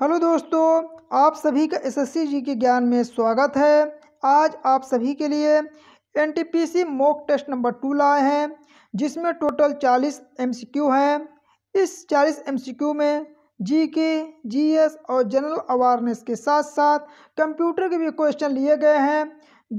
hello दोस्तों आप सभी का एसएससी जी के ज्ञान में स्वागत है आज आप सभी के लिए NTPC mock test number two लाए हैं जिसमें टोटल चालीस एमसीक्यू हैं इस चालीस एमसीक्यू में जी के जी एस और जनरल अवेयरनेस के साथ साथ कंप्यूटर के भी क्वेश्चन लिए गए हैं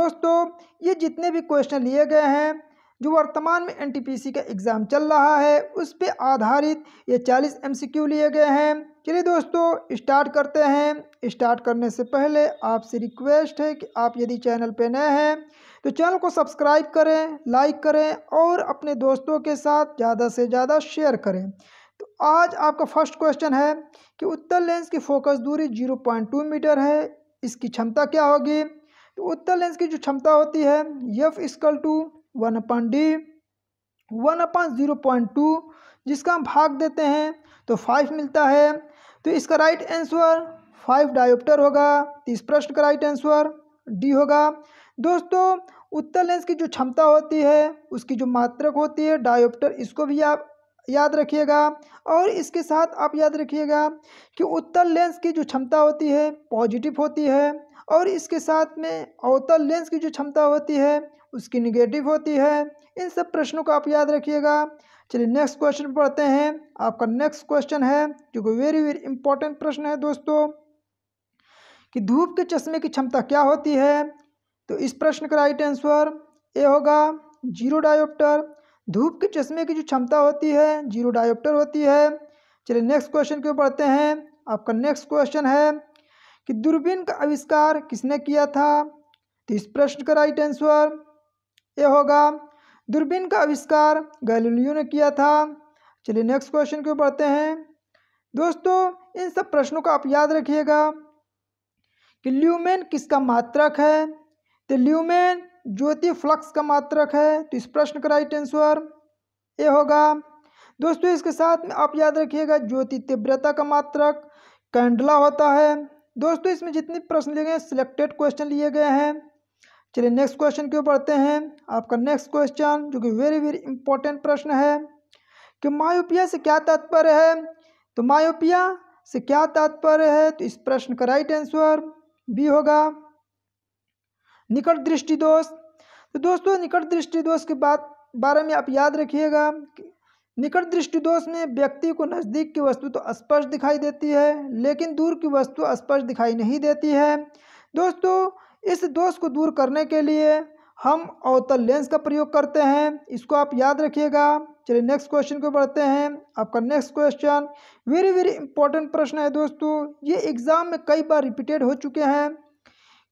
दोस्तों ये जितने भी क्वेश्चन लिए गए हैं जो वर्तमान में एनटीपीसी का एग्ज़ाम चल रहा है उस पर आधारित ये चालीस एमसीक्यू लिए गए हैं चलिए दोस्तों स्टार्ट करते हैं स्टार्ट करने से पहले आपसे रिक्वेस्ट है कि आप यदि चैनल पर नए हैं तो चैनल को सब्सक्राइब करें लाइक करें और अपने दोस्तों के साथ ज़्यादा से ज़्यादा शेयर करें तो आज आपका फर्स्ट क्वेश्चन है कि उत्तर लेंस की फोकस दूरी जीरो पॉइंट टू मीटर है इसकी क्षमता क्या होगी तो उत्तर लेंस की जो क्षमता होती है यफ equal to one upon D one upon zero point two जिसका हम भाग देते हैं तो फाइव मिलता है तो इसका राइट आंसर फाइव डायोप्टर होगा तो इस प्रश्न का राइट आंसर डी होगा दोस्तों उत्तर लेंस की जो क्षमता होती है उसकी जो मात्रक होती है डायोप्टर इसको भी आप याद रखिएगा और इसके साथ आप याद रखिएगा कि उत्तर लेंस की जो क्षमता होती है पॉजिटिव होती है और इसके साथ में अवतल लेंस की जो क्षमता होती है उसकी निगेटिव होती है इन सब प्रश्नों को आप याद रखिएगा चलिए नेक्स्ट क्वेश्चन पढ़ते हैं आपका नेक्स्ट क्वेश्चन है जो कि वेरी वेरी इंपॉर्टेंट प्रश्न है दोस्तों कि धूप के चश्मे की क्षमता क्या होती है तो इस प्रश्न का राइट आंसर ए होगा जीरो डायोप्टर धूप के चश्मे की जो क्षमता होती है जीरो डायोप्टर होती है चलिए नेक्स्ट क्वेश्चन क्यों पढ़ते हैं आपका नेक्स्ट क्वेश्चन है कि दूरबीन का आविष्कार किसने किया था तो इस प्रश्न का राइट आंसर ए होगा दूरबीन का आविष्कार गैलीलियो ने किया था चलिए नेक्स्ट क्वेश्चन क्यों पढ़ते हैं दोस्तों इन सब प्रश्नों को आप याद रखिएगा कि ल्यूमेन किसका मात्रक है तो ल्यूमेन ज्योति फ्लक्स का मात्रक है तो इस प्रश्न का राइट आंसर ए होगा दोस्तों इसके साथ में आप याद रखिएगा ज्योति तीव्रता का मात्रक कैंडला होता है दोस्तों इसमें जितने प्रश्न लिए गए सिलेक्टेड क्वेश्चन लिए गए हैं चलिए नेक्स्ट क्वेश्चन क्यों पढ़ते हैं आपका नेक्स्ट क्वेश्चन जो कि वेरी वेरी इंपॉर्टेंट प्रश्न है कि मायोपिया से क्या तात्पर्य है तो मायोपिया से क्या तात्पर्य है तो इस प्रश्न का राइट आंसर बी होगा निकट दृष्टि दोष तो दोस्तों निकट दृष्टि दोष के बात बारे में आप याद रखिएगा निकट दृष्टि दोष में व्यक्ति को नज़दीक की वस्तु तो स्पष्ट दिखाई देती है लेकिन दूर की वस्तु स्पष्ट दिखाई नहीं देती है दोस्तों इस दोष को दूर करने के लिए हम अवतल लेंस का प्रयोग करते हैं इसको आप याद रखिएगा चलिए नेक्स्ट क्वेश्चन को बढ़ते हैं आपका next question very very important प्रश्न है दोस्तों ये एग्ज़ाम में कई बार रिपीटेड हो चुके हैं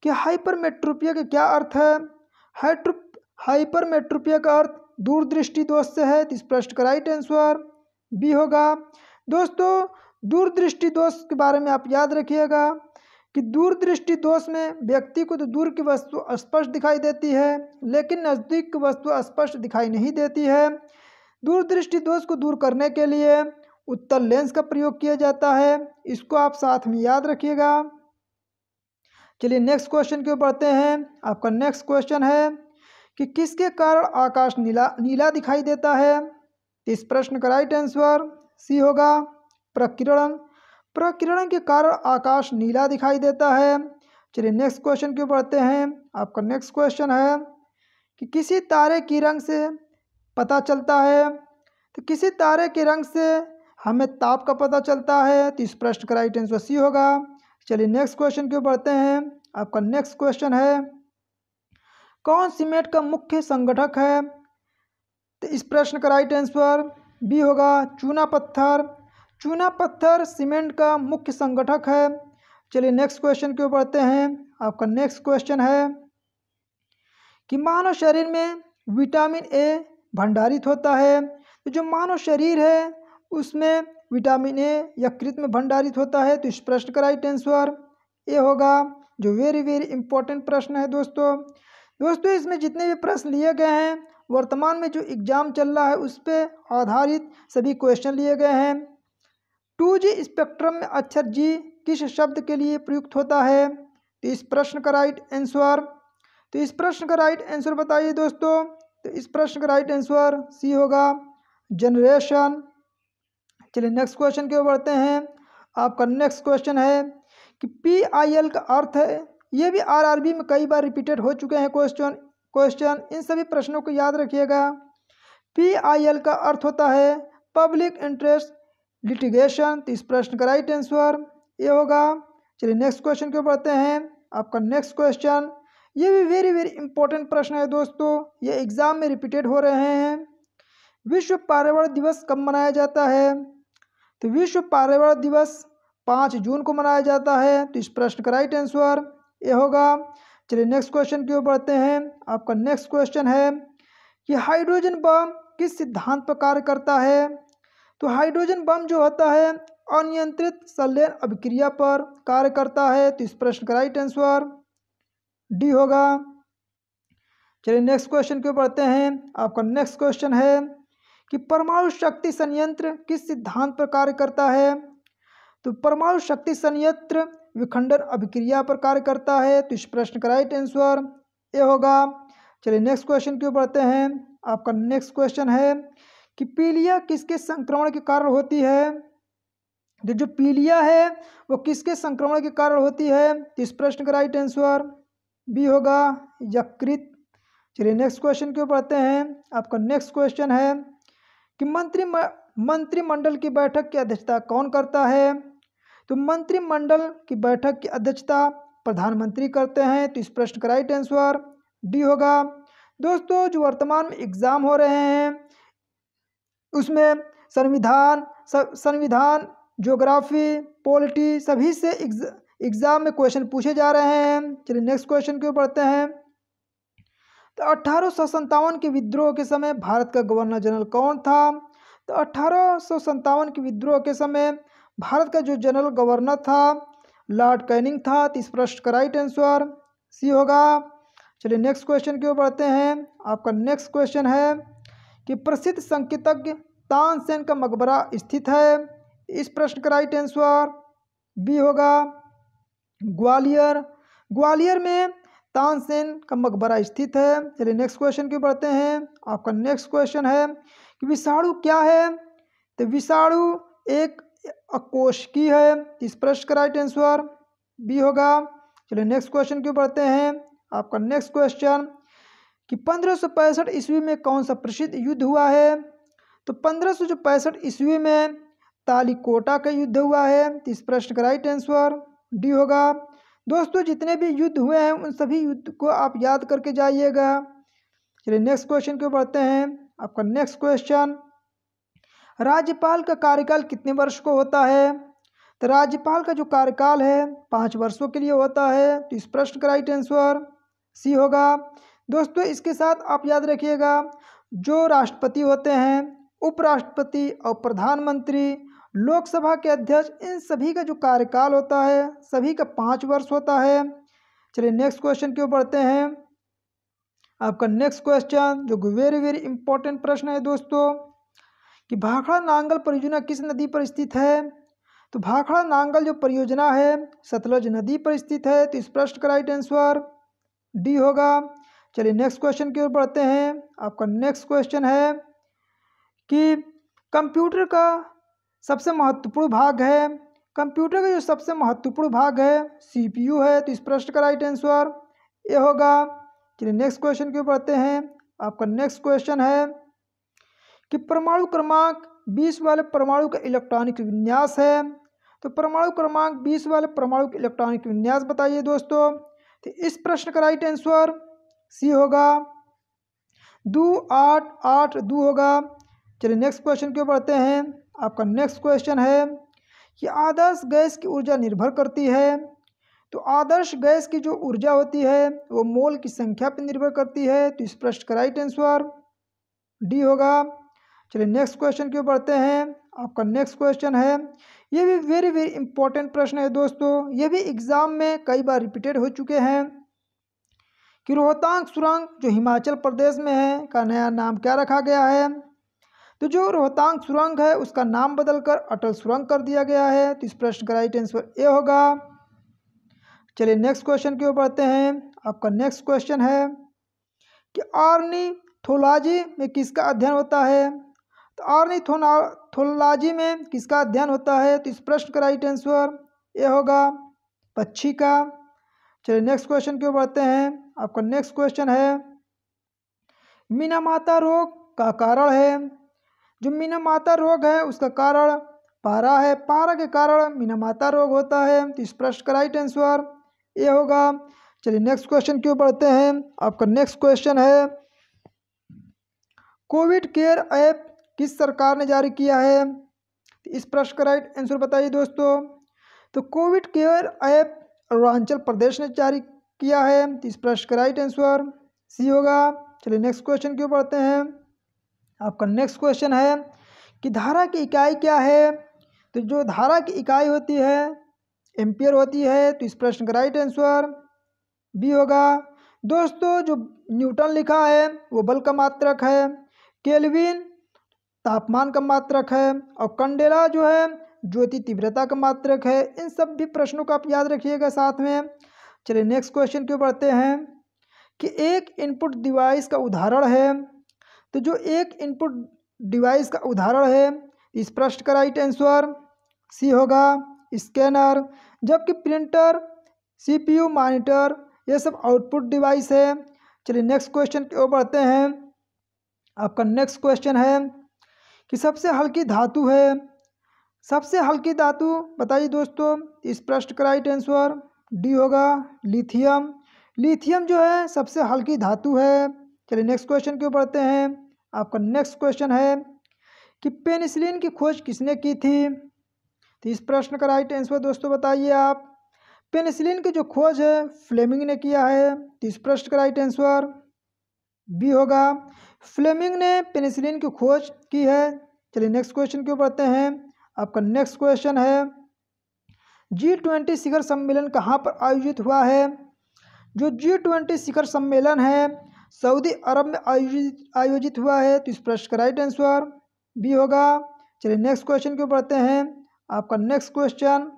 कि हाइपरमेट्रोपिया का क्या अर्थ है हाइट्रो हाइपरमेट्रोपिया का अर्थ दूरदृष्टि दोष से है इस प्रश्न का राइट आंसर बी होगा दोस्तों दूरदृष्टि दोष के बारे में आप याद रखिएगा कि दूरदृष्टि दोष में व्यक्ति को तो दूर की वस्तु स्पष्ट दिखाई देती है लेकिन नज़दीक की वस्तु स्पष्ट दिखाई नहीं देती है दूरदृष्टि दोष को दूर करने के लिए उत्तर लेंस का प्रयोग किया जाता है इसको आप साथ में याद रखिएगा चलिए नेक्स्ट क्वेश्चन क्यों पढ़ते हैं आपका नेक्स्ट क्वेश्चन है कि किसके कारण आकाश नीला नीला दिखाई देता है इस प्रश्न का राइट आंसर सी होगा प्रकिरण प्रकिरण के कारण आकाश नीला दिखाई देता है चलिए नेक्स्ट क्वेश्चन क्यों पढ़ते हैं आपका नेक्स्ट क्वेश्चन है कि किसी तारे की रंग से पता चलता है तो किसी तारे के रंग से हमें ताप का पता चलता है तो इस प्रश्न का राइट आंसर सी होगा चलिए नेक्स्ट क्वेश्चन क्यों पढ़ते हैं आपका नेक्स्ट क्वेश्चन है कौन सीमेंट का मुख्य संगठक है तो इस प्रश्न का राइट आंसर बी होगा चूना पत्थर चूना पत्थर सीमेंट का मुख्य संगठक है चलिए नेक्स्ट क्वेश्चन क्यों पढ़ते हैं आपका नेक्स्ट क्वेश्चन है कि मानव शरीर में विटामिन ए भंडारित होता है तो जो मानव शरीर है उसमें विटामिन ए यकृत में भंडारित होता है तो इस प्रश्न का राइट आंसर ए होगा जो वेरी वेरी इंपॉर्टेंट प्रश्न है दोस्तों दोस्तों इसमें जितने भी प्रश्न लिए गए हैं वर्तमान में जो एग्ज़ाम चल रहा है उस पर आधारित सभी क्वेश्चन लिए गए हैं टू जी स्पेक्ट्रम में अक्षर जी किस शब्द के लिए प्रयुक्त होता है तो इस प्रश्न का राइट आंसर तो इस प्रश्न का राइट आंसर बताइए दोस्तों तो इस प्रश्न का राइट आंसर सी होगा जनरेशन चलिए नेक्स्ट क्वेश्चन की ओर बढ़ते हैं आपका नेक्स्ट क्वेश्चन है कि पी आई एल का अर्थ है ये भी आरआरबी में कई बार रिपीटेड हो चुके हैं क्वेश्चन क्वेश्चन इन सभी प्रश्नों को याद रखिएगा पी आई एल का अर्थ होता है पब्लिक इंटरेस्ट लिटिगेशन तो इस प्रश्न का राइट आंसर ये होगा चलिए नेक्स्ट क्वेश्चन क्यों पढ़ते हैं आपका नेक्स्ट क्वेश्चन ये भी वेरी वेरी इंपॉर्टेंट प्रश्न है दोस्तों ये एग्ज़ाम में रिपीटेड हो रहे हैं विश्व पर्यावरण दिवस कब मनाया जाता है तो विश्व पर्यावरण दिवस पाँच जून को मनाया जाता है तो इस प्रश्न का राइट आंसर ये होगा चलिए नेक्स्ट क्वेश्चन क्यों पढ़ते हैं आपका नेक्स्ट क्वेश्चन है कि हाइड्रोजन बम किस सिद्धांत पर कार्य करता है तो हाइड्रोजन बम जो होता है अनियंत्रित संलयन अभिक्रिया पर कार्य करता है तो इस प्रश्न का राइट आंसर डी होगा चलिए नेक्स्ट क्वेश्चन क्यों पढ़ते हैं आपका नेक्स्ट क्वेश्चन है कि परमाणु शक्ति संयंत्र किस सिद्धांत पर कार्य करता है तो परमाणु शक्ति संयंत्र विखंडन अभिक्रिया पर कार्य करता है तो इस प्रश्न का राइट आंसर ए होगा चलिए नेक्स्ट क्वेश्चन क्यों पढ़ते हैं आपका नेक्स्ट क्वेश्चन है कि पीलिया किसके संक्रमण के कारण होती है तो जो पीलिया है वो किसके संक्रमण के कारण होती है तो इस प्रश्न का राइट आंसर बी होगा यकृत चलिए नेक्स्ट क्वेश्चन क्यों पढ़ते हैं आपका नेक्स्ट क्वेश्चन है कि मंत्री मंत्रिमंडल की बैठक की अध्यक्षता कौन करता है तो मंत्रिमंडल की बैठक की अध्यक्षता प्रधानमंत्री करते हैं तो इस प्रश्न का राइट आंसर डी होगा दोस्तों जो वर्तमान में एग्ज़ाम हो रहे हैं उसमें संविधान संविधान जोग्राफी पॉलिटी सभी से एग्ज़ाम में क्वेश्चन पूछे जा रहे हैं चलिए नेक्स्ट क्वेश्चन क्यों पढ़ते हैं तो अट्ठारह के विद्रोह के समय भारत का गवर्नर जनरल कौन था तो अट्ठारह के विद्रोह के समय भारत का जो जनरल गवर्नर था लॉर्ड कैनिंग था तो इस प्रश्न का राइट आंसर सी होगा चलिए नेक्स्ट क्वेश्चन क्यों पढ़ते हैं आपका नेक्स्ट क्वेश्चन है कि प्रसिद्ध संकेतज्ञ तानसेन का मकबरा स्थित है इस प्रश्न का राइट आंसर बी होगा ग्वालियर ग्वालियर में तानसेन का मकबरा स्थित है चलिए नेक्स्ट क्वेश्चन की बढ़ते हैं आपका नेक्स्ट क्वेश्चन है कि विषाणु क्या है तो विषाणु एक अकोशकी है इस प्रश्न का राइट आंसर बी होगा चलिए नेक्स्ट क्वेश्चन क्यों पढ़ते हैं आपका नेक्स्ट क्वेश्चन कि पंद्रह ईस्वी में कौन सा प्रसिद्ध युद्ध हुआ है तो पंद्रह ईस्वी में तालिकोटा का युद्ध हुआ है तो इस प्रश्न का राइट आंसर डी होगा दोस्तों जितने भी युद्ध हुए हैं उन सभी युद्ध को आप याद करके जाइएगा चलिए नेक्स्ट क्वेश्चन क्यों पढ़ते हैं आपका नेक्स्ट क्वेश्चन राज्यपाल का कार्यकाल कितने वर्ष को होता है तो राज्यपाल का जो कार्यकाल है पाँच वर्षों के लिए होता है तो इस प्रश्न का राइट आंसर सी होगा दोस्तों इसके साथ आप याद रखिएगा जो राष्ट्रपति होते हैं उपराष्ट्रपति और प्रधानमंत्री लोकसभा के अध्यक्ष इन सभी का जो कार्यकाल होता है सभी का पाँच वर्ष होता है चलिए नेक्स्ट क्वेश्चन क्यों पढ़ते हैं आपका नेक्स्ट क्वेश्चन जो वेरी वेरी इंपॉर्टेंट प्रश्न है दोस्तों कि भाखड़ा नांगल परियोजना किस नदी पर स्थित है तो भाखड़ा नांगल जो परियोजना है सतलज नदी पर स्थित है तो इस प्रश्न का राइट आंसर डी होगा चलिए नेक्स्ट क्वेश्चन की ओर पढ़ते हैं आपका नेक्स्ट क्वेश्चन है कि कंप्यूटर का सबसे महत्वपूर्ण भाग है कंप्यूटर का जो सबसे महत्वपूर्ण भाग है सीपीयू है तो इस प्रश्न का राइट आंसर ये होगा चलिए नेक्स्ट क्वेश्चन की ओर पढ़ते हैं आपका नेक्स्ट क्वेश्चन है कि परमाणु क्रमांक बीस वाले परमाणु का इलेक्ट्रॉनिक विन्यास है तो परमाणु क्रमांक बीस वाले परमाणु का इलेक्ट्रॉनिक विन्यास बताइए दोस्तों तो इस प्रश्न का राइट आंसर सी होगा दो आठ आठ दो होगा चलिए नेक्स्ट क्वेश्चन क्यों पढ़ते हैं आपका नेक्स्ट क्वेश्चन है कि आदर्श गैस की ऊर्जा निर्भर करती है तो आदर्श गैस की जो ऊर्जा होती है वो मोल की संख्या पर निर्भर करती है तो इस प्रश्न का राइट आंसर डी होगा चलिए नेक्स्ट क्वेश्चन क्यों पढ़ते हैं आपका नेक्स्ट क्वेश्चन है ये भी वेरी वेरी इंपॉर्टेंट प्रश्न है दोस्तों ये भी एग्ज़ाम में कई बार रिपीटेड हो चुके हैं कि रोहतांग सुरंग जो हिमाचल प्रदेश में है का नया नाम क्या रखा गया है तो जो रोहतांग सुरंग है उसका नाम बदलकर अटल सुरंग कर दिया गया है तो इस प्रश्न का राइट आंसर ए होगा चलिए नेक्स्ट क्वेश्चन की ओर बढ़ते हैं आपका नेक्स्ट क्वेश्चन है कि आर्निथोलॉजी में किसका अध्ययन होता है तो आर्निथोलॉजी में किसका अध्ययन होता है तो इस प्रश्न का राइट आंसर ए होगा पक्षी का चलिए नेक्स्ट क्वेश्चन क्यों बढ़ते हैं आपका नेक्स्ट क्वेश्चन है मीना माता रोग का कारण है जो मीना माता रोग है उसका कारण पारा है पारा के कारण मीना माता रोग होता है तो इस प्रश्न का राइट आंसर ये होगा चलिए नेक्स्ट क्वेश्चन क्यों पढ़ते हैं आपका नेक्स्ट क्वेश्चन है कोविड केयर ऐप किस सरकार ने जारी किया है तो इस प्रश्न का राइट आंसर बताइए दोस्तों तो Covid care app Arunachal Pradesh ने जारी किया है तो इस प्रश्न का राइट आंसर सी होगा चलिए नेक्स्ट क्वेश्चन क्यों पढ़ते हैं आपका नेक्स्ट क्वेश्चन है कि धारा की इकाई क्या है तो जो धारा की इकाई होती है एम्पियर होती है तो इस प्रश्न का राइट आंसर बी होगा दोस्तों जो न्यूटन लिखा है वो बल का मात्रक है केल्विन तापमान का मात्रक है और कंडेला जो है ज्योति तीव्रता का मात्रक है इन सब भी प्रश्नों को आप याद रखिएगा साथ में चलिए नेक्स्ट क्वेश्चन क्यों बढ़ते हैं कि एक इनपुट डिवाइस का उदाहरण है तो जो एक इनपुट डिवाइस का उदाहरण है इस प्रश्न का राइट आंसर सी होगा स्कैनर जबकि प्रिंटर सीपीयू मॉनिटर ये सब आउटपुट डिवाइस है चलिए नेक्स्ट क्वेश्चन की ओर बढ़ते हैं आपका नेक्स्ट क्वेश्चन है कि सबसे हल्की धातु है सबसे हल्की धातु बताइए दोस्तों इस प्रश्न का राइट आंसर डी होगा लिथियम लिथियम जो है सबसे हल्की धातु है चलिए नेक्स्ट क्वेश्चन क्यों पढ़ते हैं आपका नेक्स्ट क्वेश्चन है कि पेनिसिलिन की खोज किसने की थी तो इस प्रश्न का राइट आंसर दोस्तों बताइए आप पेनिसिलिन की जो खोज है फ्लेमिंग ने किया है तो इस प्रश्न का राइट आंसर बी होगा फ्लेमिंग ने पेनिसिलिन की खोज की है चलिए नेक्स्ट क्वेश्चन क्यों पढ़ते हैं आपका नेक्स्ट क्वेश्चन है जी ट्वेंटी शिखर सम्मेलन कहाँ पर आयोजित हुआ है जो जी ट्वेंटी शिखर सम्मेलन है सऊदी अरब में आयोजित आयोजित हुआ है तो इस प्रश्न का राइट आंसर बी होगा चलिए नेक्स्ट क्वेश्चन क्यों पढ़ते हैं आपका नेक्स्ट क्वेश्चन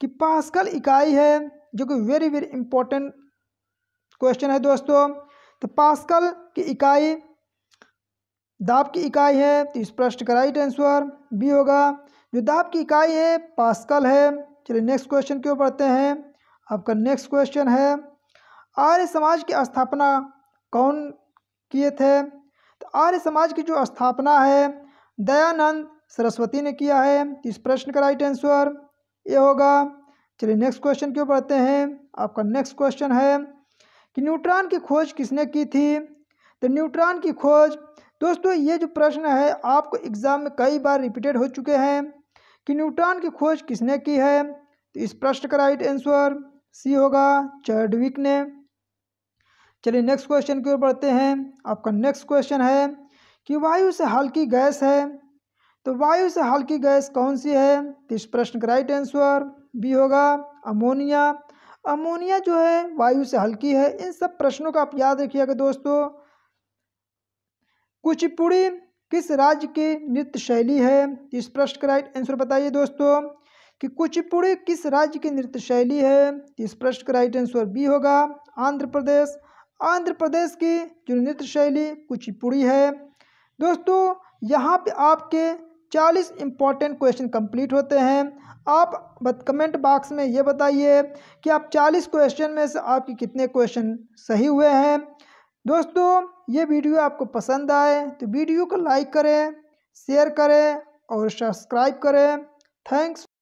कि पास्कल इकाई है जो कि वेरी वेरी इंपॉर्टेंट क्वेश्चन है दोस्तों तो पास्कल की इकाई दाब की इकाई है तो इस प्रश्न का राइट आंसर बी होगा जो की इकाई है पास्कल है चलिए नेक्स्ट क्वेश्चन क्यों पढ़ते हैं आपका नेक्स्ट क्वेश्चन है आर्य समाज की स्थापना कौन किए थे तो आर्य समाज की जो स्थापना है दयानंद सरस्वती ने किया है इस प्रश्न का राइट आंसर ये होगा चलिए नेक्स्ट क्वेश्चन क्यों पढ़ते हैं आपका नेक्स्ट क्वेश्चन है कि न्यूट्रॉन की खोज किसने की थी तो न्यूट्रॉन की खोज दोस्तों ये जो प्रश्न है आपको एग्ज़ाम में कई बार रिपीटेड हो चुके हैं कि न्यूटन की खोज किसने की है तो इस प्रश्न का राइट आंसर सी होगा चैडविक ने चलिए नेक्स्ट क्वेश्चन की ओर बढ़ते हैं आपका नेक्स्ट क्वेश्चन है कि वायु से हल्की गैस है तो वायु से हल्की गैस कौन सी है तो इस प्रश्न का राइट आंसर बी होगा अमोनिया अमोनिया जो है वायु से हल्की है इन सब प्रश्नों का आप याद रखिएगा दोस्तों कुचिपुड़ी किस राज्य की नृत्य शैली है इस प्रश्न का राइट आंसर बताइए दोस्तों कि कुचिपुड़ी किस राज्य की नृत्य शैली है इस प्रश्न का राइट आंसर बी होगा आंध्र प्रदेश आंध्र प्रदेश की जो नृत्य शैली कुचिपुड़ी है दोस्तों यहाँ पे आपके चालीस इंपॉर्टेंट क्वेश्चन कंप्लीट होते हैं आप बत कमेंट बॉक्स में ये बताइए कि आप चालीस क्वेश्चन में से आपके कितने क्वेश्चन सही हुए हैं दोस्तों ये वीडियो आपको पसंद आए तो वीडियो को लाइक करें शेयर करें और सब्सक्राइब करें थैंक्स